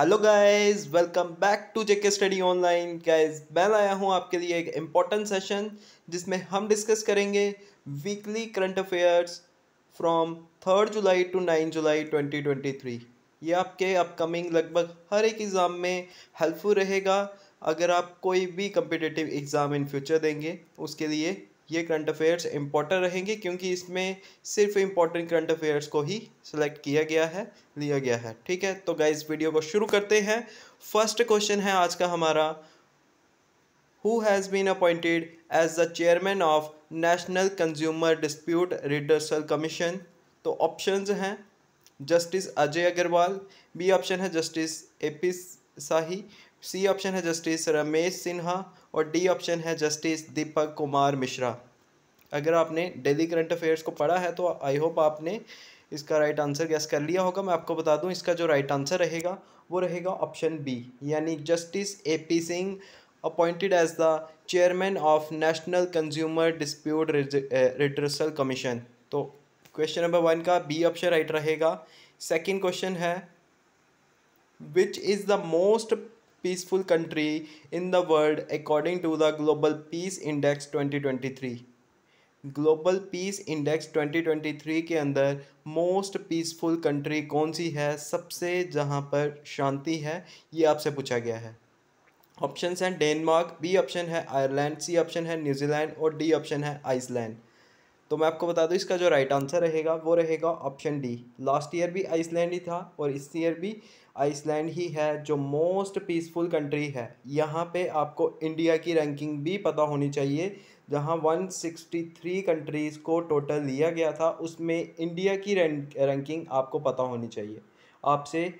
Hello guys welcome back to JK study online guys मैं लाया हूँ आपके लिए एक इम्पॉर्टेंट सेशन जिसमें हम डिस्कस करेंगे weekly current affairs from third July to nine July 2023 ये आपके अपकमिंग लगभग हर एक एग्ज़ाम में हेल्पफुल रहेगा अगर आप कोई भी कम्पिटिटिव एग्ज़ाम इन फ्यूचर देंगे उसके लिए ये करंट अफेयर्स इम्पोर्टेंट रहेंगे क्योंकि इसमें सिर्फ इम्पोर्टेंट करंट अफेयर्स को ही सिलेक्ट किया गया है लिया गया है ठीक है तो गाइज वीडियो को शुरू करते हैं फर्स्ट क्वेश्चन है आज का हमारा who has been appointed as the chairman of national consumer dispute redressal commission तो ऑप्शन हैं justice Ajay Agrawal B option है justice A P Shahi C option है जस्टिस रमेश सिन्हा और डी ऑप्शन है जस्टिस दीपक कुमार मिश्रा अगर आपने डेली करंट अफेयर्स को पढ़ा है तो आई होप आपने इसका राइट आंसर गैस कर लिया होगा मैं आपको बता दूं इसका जो राइट आंसर रहेगा वो रहेगा ऑप्शन बी यानी justice A P Singh appointed as the chairman of national consumer dispute redressal commission तो क्वेश्चन नंबर वन का बी ऑप्शन राइट रहेगा सेकेंड क्वेश्चन है which is the most peaceful country in the world according to the Global Peace Index 2023. Global peace index 2023 के अंदर most peaceful country कौन सी है सबसे जहाँ पर शांति है ये आपसे पूछा गया है ऑप्शन हैं डेनमार्क बी ऑप्शन है आयरलैंड सी ऑप्शन है न्यूजीलैंड और डी ऑप्शन है आइसलैंड तो मैं आपको बता दूं इसका जो राइट आंसर रहेगा वो रहेगा ऑप्शन डी लास्ट ईयर भी आइसलैंड ही था और इस ईयर भी आइसलैंड ही है जो मोस्ट पीसफुल कंट्री है यहाँ पे आपको इंडिया की रैंकिंग भी पता होनी चाहिए जहाँ 163 कंट्रीज़ को टोटल लिया गया था उसमें इंडिया की रैंकिंग आपको पता होनी चाहिए आपसे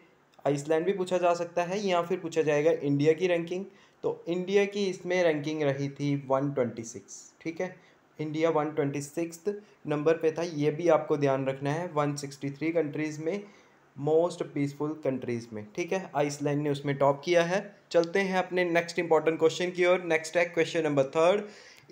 आइसलैंड भी पूछा जा सकता है या फिर पूछा जाएगा इंडिया की रैंकिंग तो इंडिया की इसमें रैंकिंग रही थी 126 ठीक है India one twenty six number पे था ये भी आपको ध्यान रखना है 163 कंट्रीज़ में मोस्ट पीसफुल कंट्रीज़ में ठीक है आइसलैंड ने उसमें टॉप किया है चलते हैं अपने नेक्स्ट इंपॉर्टेंट क्वेश्चन की ओर नेक्स्ट है question number third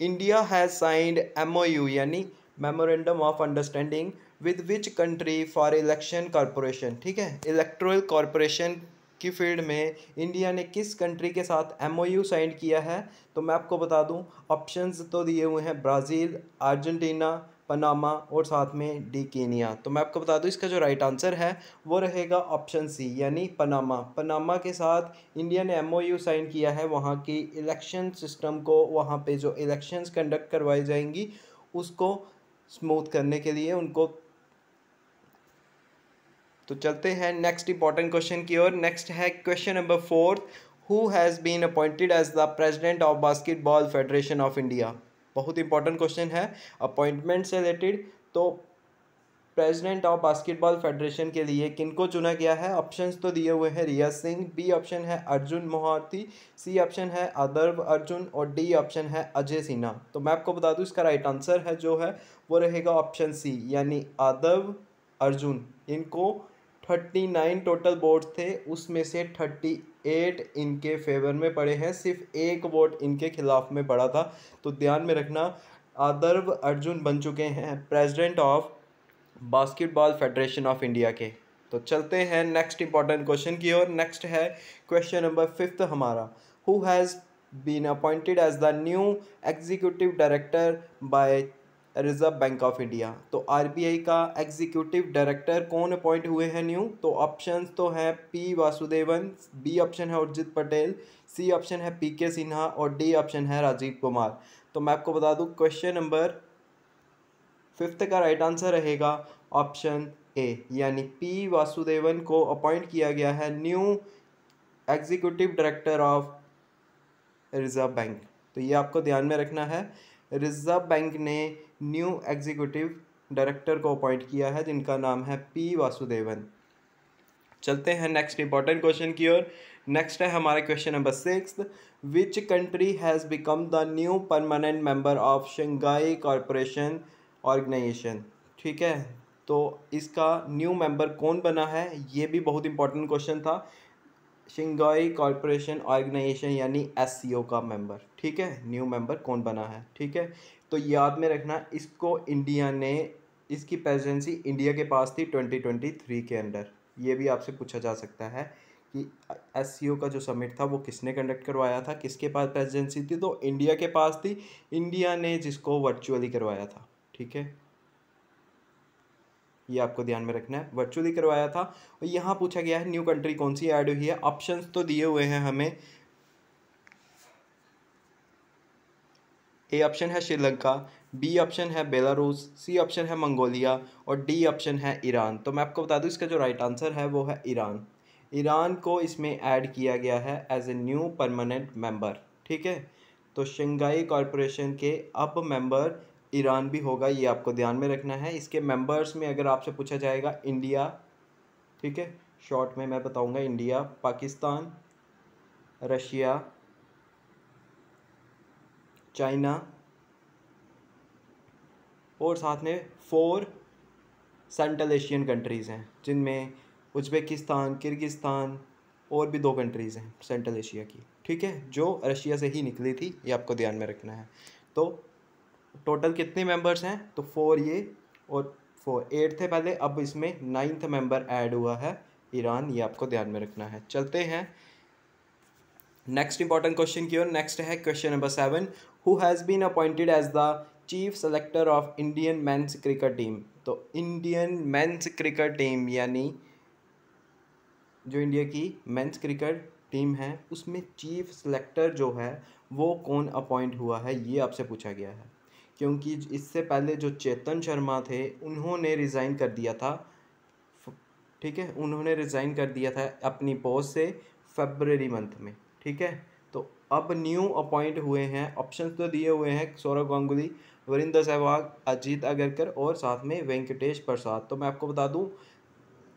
India has signed M यानी memorandum of understanding with which country for election corporation ठीक है इलेक्ट्रोल कॉरपोरेशन की फील्ड में इंडिया ने किस कंट्री के साथ एम साइन किया है तो मैं आपको बता दूं ऑप्शंस तो दिए हुए हैं ब्राज़ील अर्जेंटीना पनामा और साथ में डी केनिया तो मैं आपको बता दूं इसका जो राइट आंसर है वो रहेगा ऑप्शन सी यानी पनामा पनामा के साथ इंडिया ने एमओयू साइन किया है वहाँ की इलेक्शन सिस्टम को वहाँ पे जो इलेक्शंस कंडक्ट करवाई जाएंगी उसको स्मूथ करने के लिए उनको तो चलते हैं नेक्स्ट इंपॉर्टेंट क्वेश्चन की ओर नेक्स्ट है question number fourth who has been appointed as the president of basketball federation of India बहुत इंपॉर्टेंट क्वेश्चन है अपॉइंटमेंट से रिलेटेड तो प्रेसिडेंट ऑफ बास्केटबॉल फेडरेशन के लिए किनको चुना गया है ऑप्शंस तो दिए हुए हैं रिया सिंह बी ऑप्शन है अर्जुन मोहार्थी सी ऑप्शन है अदर्व अर्जुन और डी ऑप्शन है अजय सिन्हा तो मैं आपको बता दूं इसका राइट आंसर है जो है वो रहेगा ऑप्शन सी यानी आदव अर्जुन इनको थर्टी नाइन टोटल बोर्ड थे उसमें से थर्टी एट इनके फेवर में पड़े हैं सिर्फ एक वोट इनके खिलाफ में पड़ा था तो ध्यान में रखना आदर्व अर्जुन बन चुके हैं president of basketball federation of India के तो चलते हैं नेक्स्ट इंपॉर्टेंट क्वेश्चन की ओर नेक्स्ट है क्वेश्चन नंबर फिफ्थ हमारा who has been appointed as the new executive director by reserve bank of India तो आरबीआई का एग्जीक्यूटिव डायरेक्टर कौन अपॉइंट हुए हैं न्यू तो ऑप्शन तो हैं पी वासुदेवन बी ऑप्शन है उर्जित पटेल सी ऑप्शन है पी के सिन्हा और डी ऑप्शन है राजीव कुमार तो मैं आपको बता दूं क्वेश्चन नंबर फिफ्थ का राइट आंसर रहेगा ऑप्शन ए यानी पी वासुदेवन को अपॉइंट किया गया है new executive director of reserve bank तो ये आपको ध्यान में रखना है रिज़र्व बैंक ने न्यू एग्जीक्यूटिव डायरेक्टर को अपॉइंट किया है जिनका नाम है पी वासुदेवन चलते हैं नेक्स्ट इंपॉर्टेंट क्वेश्चन की ओर नेक्स्ट है हमारा question number six which country has become the new permanent member of Shanghai corporation organisation ठीक है तो इसका न्यू मेंबर कौन बना है ये भी बहुत इंपॉर्टेंट क्वेश्चन था शिंगाई कॉरपोरेशन ऑर्गेनाइजेशन यानी एस का मेंबर ठीक है न्यू मेंबर कौन बना है ठीक है तो याद में रखना इसको इंडिया ने इसकी प्रेजिडेंसी इंडिया के पास थी 2023 के अंडर ये भी आपसे पूछा जा सकता है कि एस का जो समिट था वो किसने कंडक्ट करवाया था किसके पास प्रेजिडेंसी थी तो इंडिया के पास थी इंडिया ने जिसको वर्चुअली करवाया था ठीक है ये आपको ध्यान में रखना है वर्चुअली करवाया था और यहाँ पूछा गया है न्यू कंट्री कौन सी ऐड हुई है ऑप्शंस तो दिए हुए हैं हमें ए ऑप्शन है श्रीलंका बी ऑप्शन है बेलारूस सी ऑप्शन है मंगोलिया और डी ऑप्शन है ईरान तो मैं आपको बता दूँ इसका जो राइट आंसर है वो है ईरान ईरान को इसमें ऐड किया गया है as a new permanent member ठीक है तो शंघाई कॉरपोरेशन के अब मेंबर ईरान भी होगा ये आपको ध्यान में रखना है इसके मेंबर्स में अगर आपसे पूछा जाएगा इंडिया ठीक है शॉर्ट में मैं बताऊंगा इंडिया पाकिस्तान रशिया चाइना और साथ में फोर सेंट्रल एशियन कंट्रीज़ हैं जिनमें उज्बेकिस्तान किर्गिस्तान और भी दो कंट्रीज़ हैं सेंट्रल एशिया की ठीक है जो रशिया से ही निकली थी ये आपको ध्यान में रखना है तो टोटल कितने मेंबर्स हैं तो फोर ये और फोर एट थे पहले अब इसमें नाइन्थ मेंबर ऐड हुआ है ईरान ये आपको ध्यान में रखना है चलते हैं नेक्स्ट इंपॉर्टेंट क्वेश्चन की ओर नेक्स्ट है question number seven who has been appointed as the chief selector of Indian men's cricket team तो इंडियन मैंस क्रिकेट टीम यानी जो इंडिया की मैंस क्रिकेट टीम है उसमें चीफ सेलेक्टर जो है वो कौन अपॉइंट हुआ है ये आपसे पूछा गया है क्योंकि इससे पहले जो चेतन शर्मा थे उन्होंने रिज़ाइन कर दिया था ठीक है उन्होंने रिज़ाइन कर दिया था अपनी पोज से फेबररी मंथ में ठीक है तो अब न्यू अपॉइंट हुए हैं ऑप्शन तो दिए हुए हैं सौरभ गांगुली वरिंदर सहवाग अजीत अगरकर और साथ में वेंकटेश प्रसाद तो मैं आपको बता दूं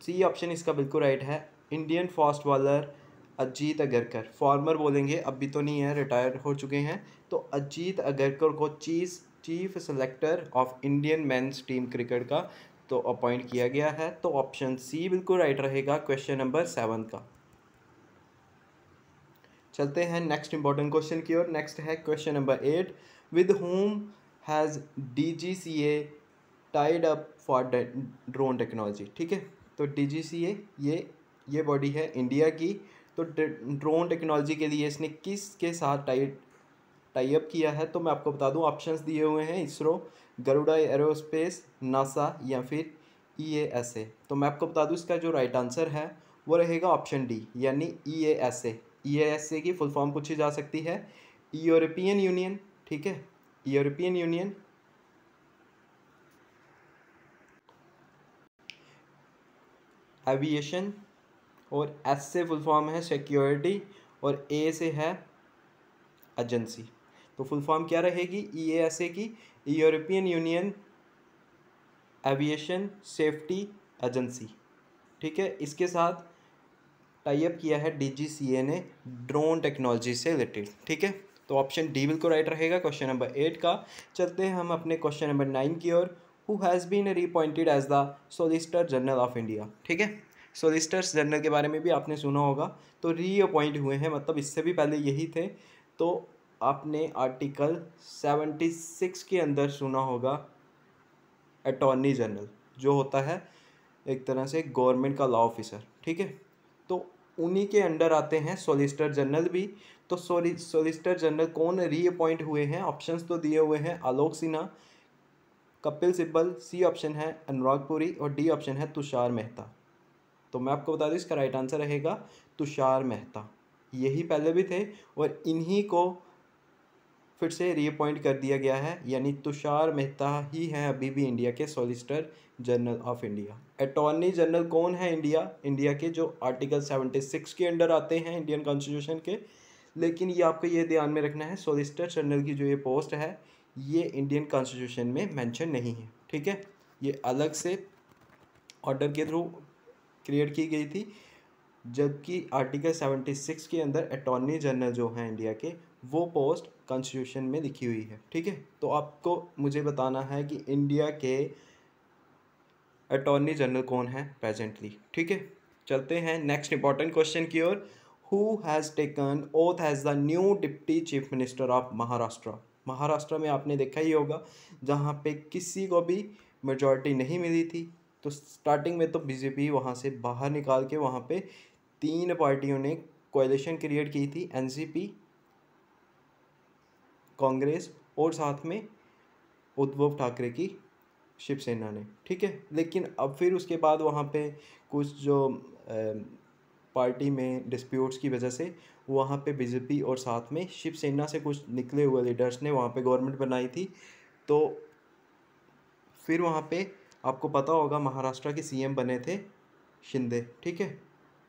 सी ऑप्शन इसका बिल्कुल राइट है Indian fast bowler Ajit Agarkar former बोलेंगे अभी तो नहीं है रिटायर हो चुके हैं तो अजीत अगरकर को चीज़ chief selector of Indian men's team cricket का तो अपॉइंट किया गया है तो ऑप्शन सी बिल्कुल राइट रहेगा क्वेश्चन नंबर सेवन का चलते हैं नेक्स्ट इंपॉर्टेंट क्वेश्चन की ओर नेक्स्ट है question number eight with whom has D G C A tied up for drone technology ठीक है तो डी जी सी ए ये ये बॉडी है इंडिया की तो ड्रोन टेक्नोलॉजी के लिए इसने किस के साथ टाइड टाइप किया है तो मैं आपको बता दूं ऑप्शंस दिए हुए हैं इसरो गरुड़ा एरोस्पेस नासा या फिर ई ए एस ए तो मैं आपको बता दूं इसका जो राइट आंसर है वो रहेगा ऑप्शन डी यानी ई ए S A E S A की फुल फॉर्म पूछी जा सकती है यूरोपियन यूनियन ठीक है यूरोपियन यूनियन एविएशन और एस से फुल फॉर्म है सिक्योरिटी और ए से है एजेंसी तो फुल फॉर्म क्या रहेगी ई ए एस ए की European Union aviation safety agency ठीक है इसके साथ टाइप किया है डी जी सी ए ने ड्रोन टेक्नोलॉजी से रिलेटेड ठीक है तो ऑप्शन डी बिल्कुल राइट रहेगा क्वेश्चन नंबर एट का चलते हैं हम अपने क्वेश्चन नंबर नाइन की ओर who has been reappointed as the solicitor general of India ठीक है सोलिसिटर्स जनरल के बारे में भी आपने सुना होगा तो रीअपॉइंट हुए हैं मतलब इससे भी पहले यही थे तो आपने आर्टिकल सेवेंटी सिक्स के अंदर सुना होगा अटॉर्नी जनरल जो होता है एक तरह से गवर्नमेंट का लॉ ऑफिसर ठीक है तो उन्हीं के अंडर आते हैं सोलिसिटर जनरल भी तो सॉरी सोलिसिटर जनरल कौन रीअपॉइंट हुए हैं ऑप्शंस तो दिए हुए हैं आलोक सिन्हा कपिल सिब्बल सी ऑप्शन है अनुराग पुरी और डी ऑप्शन है तुषार मेहता तो मैं आपको बता दूँ इसका राइट आंसर रहेगा तुषार मेहता यही पहले भी थे और इन्हीं को फिर से रीअपॉइंट कर दिया गया है यानी तुषार मेहता ही हैं अभी भी इंडिया के solicitor general of India attorney general कौन है इंडिया इंडिया के जो आर्टिकल सेवेंटी सिक्स के अंडर आते हैं इंडियन कॉन्स्टिट्यूशन के लेकिन ये आपको ये ध्यान में रखना है सॉलिसिटर जनरल की जो ये पोस्ट है ये इंडियन कॉन्स्टिट्यूशन में मैंशन नहीं है ठीक है ये अलग से ऑर्डर के थ्रू क्रिएट की गई थी जबकि आर्टिकल सेवेंटी सिक्स के अंदर अटॉर्नी जनरल जो हैं इंडिया के वो पोस्ट कॉन्स्टिट्यूशन में लिखी हुई है ठीक है तो आपको मुझे बताना है कि इंडिया के अटॉर्नी जनरल कौन है प्रेजेंटली ठीक है चलते हैं नेक्स्ट इंपॉर्टेंट क्वेश्चन की ओर who has taken oath has the new deputy chief minister of Maharashtra Maharashtra में आपने देखा ही होगा जहाँ पे किसी को भी मेजॉरिटी नहीं मिली थी तो स्टार्टिंग में तो बीजेपी वहाँ से बाहर निकाल के वहाँ पे तीन पार्टियों ने कोलेशन क्रिएट की थी एनसीपी कांग्रेस और साथ में उद्धव ठाकरे की शिवसेना ने ठीक है लेकिन अब फिर उसके बाद वहाँ पे कुछ जो पार्टी में डिस्प्यूट्स की वजह से वहाँ पे बीजेपी और साथ में शिवसेना से कुछ निकले हुए लीडर्स ने वहाँ पे गवर्नमेंट बनाई थी तो फिर वहाँ पे आपको पता होगा महाराष्ट्र के सीएम बने थे शिंदे ठीक है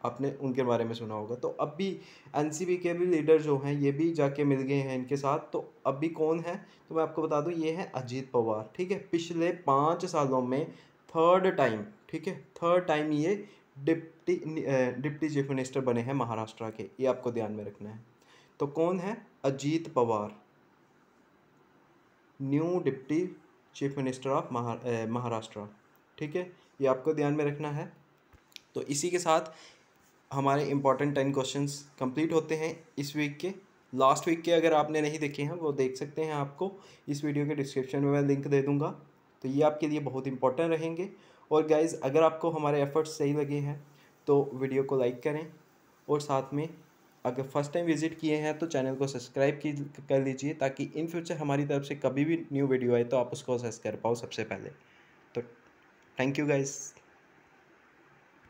आपने उनके बारे में सुना होगा तो अब भी एन के भी लीडर जो हैं ये भी जाके मिल गए हैं इनके साथ तो अब भी कौन है तो मैं आपको बता दूँ ये है अजीत पवार ठीक है पिछले पाँच सालों में थर्ड टाइम ठीक है थर्ड टाइम ये डिप्टी डिप्टी चीफ मिनिस्टर बने हैं महाराष्ट्र के ये आपको ध्यान में रखना है तो कौन है Ajit Pawar new deputy chief minister of Maharashtra ठीक है ये आपको ध्यान में रखना है तो इसी के साथ हमारे इंपॉर्टेंट टेन क्वेश्चन कंप्लीट होते हैं इस वीक के लास्ट वीक के अगर आपने नहीं देखे हैं वो देख सकते हैं आपको इस वीडियो के डिस्क्रिप्शन में मैं लिंक दे दूँगा तो ये आपके लिए बहुत इंपॉर्टेंट रहेंगे और गाइज़ अगर आपको हमारे एफ़र्ट्स सही लगे हैं तो वीडियो को लाइक करें और साथ में अगर फर्स्ट टाइम विजिट किए हैं तो चैनल को सब्सक्राइब की कर लीजिए ताकि इन फ्यूचर हमारी तरफ से कभी भी न्यू वीडियो आए तो आप उसको असेस कर पाओ सबसे पहले तो थैंक यू गाइज़